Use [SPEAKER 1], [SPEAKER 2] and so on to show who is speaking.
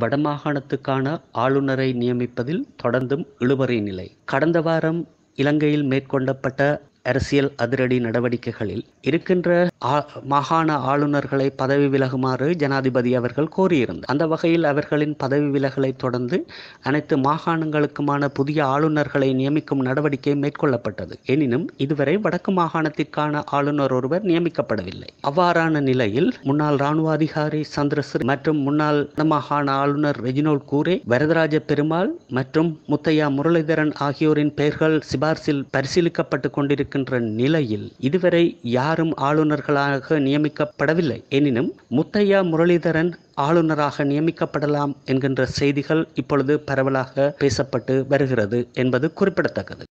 [SPEAKER 1] வடமாகாணத்துக்கான ஆளுநரை நியமிப்பதில் தொடர்ந்தும் இழுபறி நிலை கடந்த வாரம் இலங்கையில் மேற்கொள்ளப்பட்ட அரசியல் அதிரடி நடவடிக்கைகளில் இருக்கின்ற மாகாண ஆளுநர்களை பதவி விலகுமாறு ஜனாதிபதி அவர்கள் கோரியிருந்தார் அந்த வகையில் அவர்களின் பதவி விலகலை தொடர்ந்து அனைத்து மாகாணங்களுக்குமான புதிய ஆளுநர்களை நியமிக்கும் நடவடிக்கை மேற்கொள்ளப்பட்டது எனினும் இதுவரை வடக்கு மாகாணத்திற்கான ஆளுநர் ஒருவர் நியமிக்கப்படவில்லை அவ்வாறான நிலையில் முன்னாள் இராணுவ அதிகாரி சந்திரசிறி மற்றும் முன்னாள் மாகாண ஆளுநர் ரெஜினோல் கூரே வரதராஜ பெருமாள் மற்றும் முத்தையா முரளிதரன் ஆகியோரின் பெயர்கள் சிபார்சில் பரிசீலிக்கப்பட்டு கொண்டிருக்க இருக்கின்ற நிலையில் இதுவரை யாரும் ஆளுநர்களாக நியமிக்கப்படவில்லை எனினும் முத்தையா முரளிதரன் ஆளுநராக நியமிக்கப்படலாம் என்கின்ற செய்திகள் இப்பொழுது பரவலாக பேசப்பட்டு வருகிறது என்பது குறிப்பிடத்தக்கது